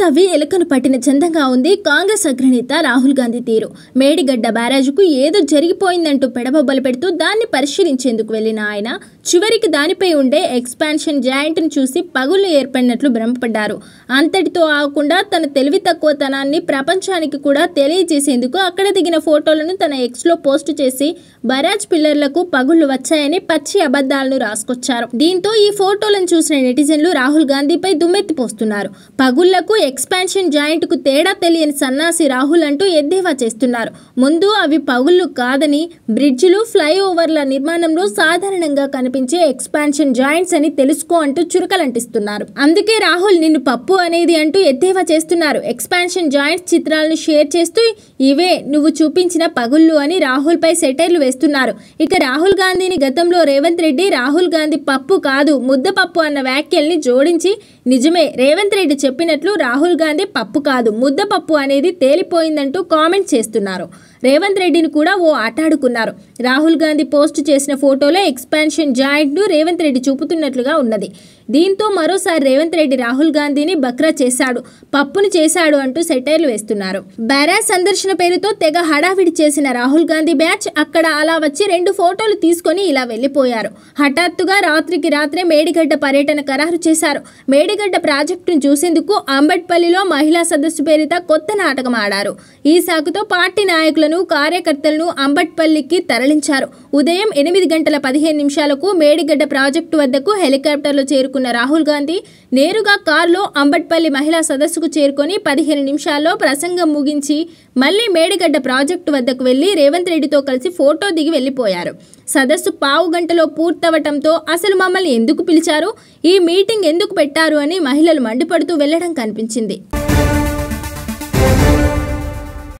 తవ్వి ఎలుకను పట్టిన చందంగా ఉంది కాంగ్రెస్ అగ్రనేత రాహుల్ గాంధీ తీరు మేడిగడ్డ బ్యారాజుకు ఏదో జరిగిపోయిందంటూ పెడబొబ్బలు పెడుతూ దాన్ని పరిశీలించేందుకు వెళ్లిన ఆయన చివరికి దానిపై ఉండే ఎక్స్పాన్షన్ జాయింట్ను చూసి పగులు ఏర్పడినట్లు భ్రమపడ్డారు అంతటితో ఆగకుండా తన తెలివి తక్కువతనాన్ని ప్రపంచానికి కూడా తెలియజేసేందుకు అక్కడ దిగిన ఫోటోలను తన ఎక్స్లో పోస్టు చేసి బరాజ్ పిల్లర్లకు పగుళ్లు వచ్చాయని పచ్చి అబద్ధాలను రాసుకొచ్చారు దీంతో ఈ ఫోటోలను చూసిన నెటిజన్లు రాహుల్ గాంధీపై దుమ్మెత్తిపోస్తున్నారు పగుళ్లకు ఎక్స్పాన్షన్ జాయింట్కు తేడా తెలియని సన్నాసి రాహుల్ అంటూ ఎద్దేవా చేస్తున్నారు ముందు అవి పగుళ్ళు కాదని బ్రిడ్జిలు ఫ్లైఓవర్ల నిర్మాణంలో సాధారణంగా కనిపించే ఎక్స్పాన్షన్ జాయింట్స్ అని తెలుసుకో అంటూ చురుకలంటిస్తున్నారు అందుకే రాహుల్ నిన్ను పప్పు అనేది అంటూ ఎద్దేవా చేస్తున్నారు ఎక్స్పాన్షన్ జాయింట్స్ చిత్రాలను షేర్ చేస్తూ ఇవే నువ్వు చూపించిన పగుళ్ళు అని రాహుల్పై సెటైర్లు వేస్తున్నారు ఇక రాహుల్ గాంధీని గతంలో రేవంత్ రెడ్డి రాహుల్ గాంధీ పప్పు కాదు ముద్దపప్పు అన్న వ్యాఖ్యల్ని జోడించి నిజమే రేవంత్ రెడ్డి చెప్పినట్లు రాహుల్ రాహుల్ గాంధీ పప్పు కాదు ముద్ద పప్పు అనేది తేలిపోయిందంటూ కామెంట్ చేస్తున్నారు రేవంత్ రెడ్డిని కూడా ఓ ఆటాడుకున్నారు రాహుల్ గాంధీ పోస్ట్ చేసిన ఫోటోలో ఎక్స్పాన్షన్ జాయింట్ను రేవంత్ రెడ్డి చూపుతున్నట్లుగా ఉన్నది దీంతో మరోసారి రేవంత్ రెడ్డి రాహుల్ గాంధీని బక్రా చేశాడు పప్పును చేశాడు అంటూ సెటైర్లు వేస్తున్నారు బ్యారాజ్ సందర్శన పేరుతో తెగ హడావిడి చేసిన రాహుల్ గాంధీ బ్యాచ్ అక్కడ అలా వచ్చి రెండు ఫోటోలు తీసుకొని ఇలా వెళ్లిపోయారు హఠాత్తుగా రాత్రికి రాత్రే మేడిగడ్డ పర్యటన ఖరారు చేశారు మేడిగడ్డ ప్రాజెక్టును చూసేందుకు అంబట్పల్లిలో మహిళా సదస్సు పేరిత కొత్త నాటకం ఆడారు ఈ సాకుతో పార్టీ నాయకులను కార్యకర్తలను అంబట్పల్లికి తరలించారు ఉదయం ఎనిమిది గంటల పదిహేను నిమిషాలకు మేడిగడ్డ ప్రాజెక్టు వద్దకు హెలికాప్టర్లో చేరుకు చేరుకున్న రాహుల్ గాంధీ నేరుగా కారులో అంబట్పల్లి మహిళా సదస్సుకు చేరుకొని పదిహేను నిమిషాల్లో ప్రసంగం ముగించి మళ్లీ మేడిగడ్డ ప్రాజెక్టు వద్దకు వెళ్లి రేవంత్ రెడ్డితో కలిసి ఫోటో దిగి వెళ్లిపోయారు సదస్సు పావు గంటలో పూర్తవటంతో అసలు మమ్మల్ని ఎందుకు పిలిచారు ఈ మీటింగ్ ఎందుకు పెట్టారు అని మహిళలు మండిపడుతూ వెళ్లడం కనిపించింది